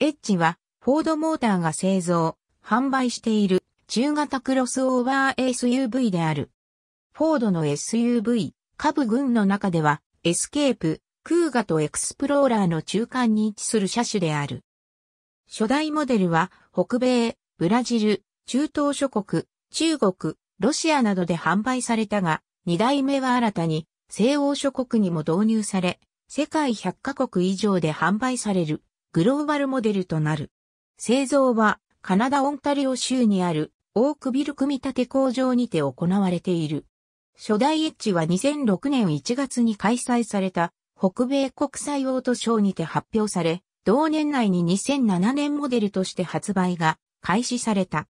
エッジは、フォードモーターが製造、販売している中型クロスオーバー SUV である。フォードの SUV、部群の中では、エスケープ、クーガとエクスプローラーの中間に位置する車種である。初代モデルは、北米、ブラジル、中東諸国、中国、ロシアなどで販売されたが、2代目は新たに、西欧諸国にも導入され、世界100カ国以上で販売される。グローバルモデルとなる。製造はカナダ・オンタリオ州にあるオークビル組み立て工場にて行われている。初代エッジは2006年1月に開催された北米国際オートショーにて発表され、同年内に2007年モデルとして発売が開始された。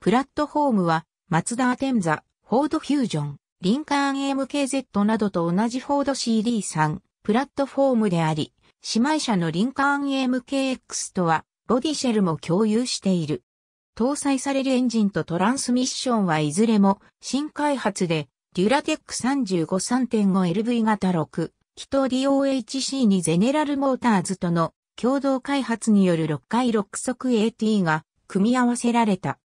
プラットフォームはマツダ・アテンザ、フォード・フュージョン、リンカーン MKZ などと同じフォード CD3 プラットフォームであり、姉妹車のリンカーン MKX とは、ボディシェルも共有している。搭載されるエンジンとトランスミッションはいずれも新開発で、デュラテック 35.3.5LV 型6、気筒 DOHC にゼネラルモーターズとの共同開発による6回6速 AT が組み合わせられた。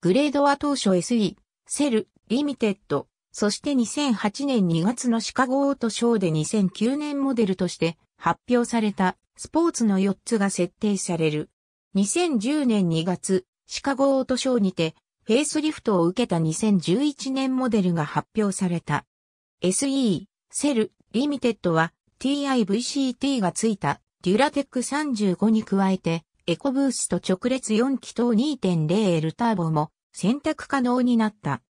グレードは当初 SE、セル、リミテッド、そして2008年2月のシカゴオートショーで2009年モデルとして発表されたスポーツの4つが設定される。2010年2月、シカゴオートショーにて、フェイスリフトを受けた2011年モデルが発表された。SE、セル、リミテッドは TIVCT が付いたデュラテック35に加えて、エコブースト直列4気筒 2.0L ターボも選択可能になった。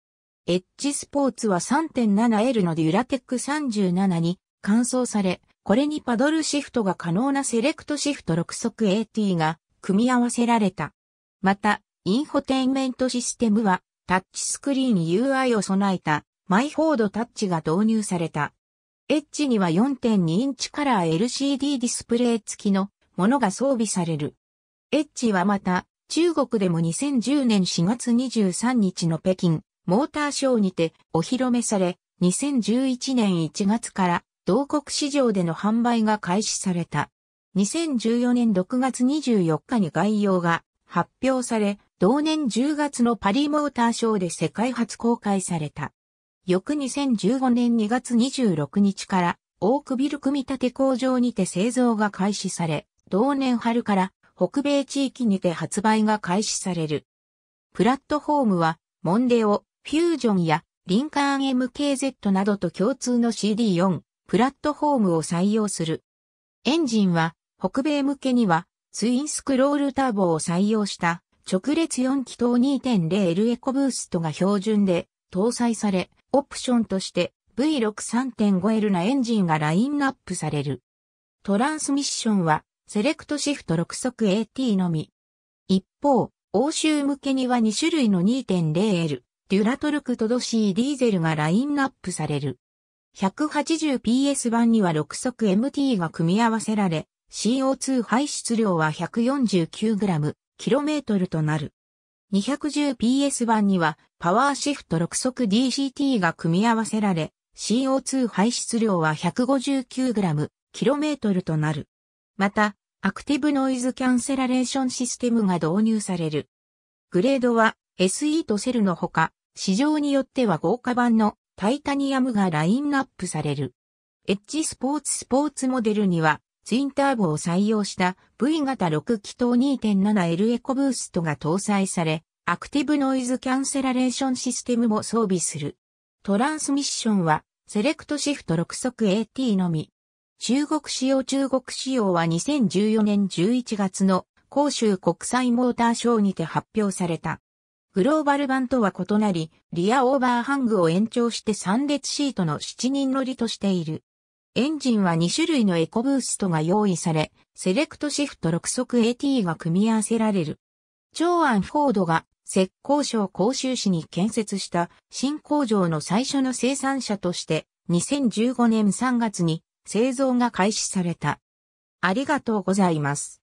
エッジスポーツは 3.7L のデュラテック37に換装され、これにパドルシフトが可能なセレクトシフト6速 AT が組み合わせられた。また、インフォテインメントシステムはタッチスクリーン UI を備えたマイフォードタッチが導入された。エッジには4.2インチカラー LCD ディスプレイ付きのものが装備される。エッジはまた、中国でも2010年4月23日の北京モーターショーにてお披露目され、2011年1月から同国市場での販売が開始された。2014年6月24日に概要が発表され、同年10月のパリモーターショーで世界初公開された。翌2015年2月26日から、オークビル組み立て工場にて製造が開始され、同年春から北米地域にて発売が開始される。プラットフォームは、モンデオ、フュージョンやリンカーン MKZ などと共通の CD4、プラットフォームを採用する。エンジンは北米向けにはツインスクロールターボを採用した直列4気筒 2.0L エコブーストが標準で搭載され、オプションとして V63.5L なエンジンがラインナップされる。トランスミッションはセレクトシフト6速 AT のみ。一方、欧州向けには2種類の 2.0L デュラトルクとドシーディーゼルがラインナップされる。180PS 版には6足 MT が組み合わせられ、CO2 排出量は 149g/km となる。210PS 版にはパワーシフト6速 DCT が組み合わせられ、CO2 排出量は 159g/km となる。また、アクティブノイズキャンセラレーションシステムが導入される。グレードは SE とセルのほか、市場によっては豪華版のタイタニアムがラインナップされる。エッジスポーツスポーツモデルには、ツインターボを採用した V 型6気筒 2.7L エコブーストが搭載され、アクティブノイズキャンセラレーションシステムも装備する。トランスミッションは、セレクトシフト6速 AT のみ。中国仕様中国仕様は2014年11月の広州国際モーターショーにて発表された。グローバル版とは異なり、リアオーバーハングを延長して3列シートの7人乗りとしている。エンジンは2種類のエコブーストが用意され、セレクトシフト6速 AT が組み合わせられる。長安フォードが石膏省甲州市に建設した新工場の最初の生産者として2015年3月に製造が開始された。ありがとうございます。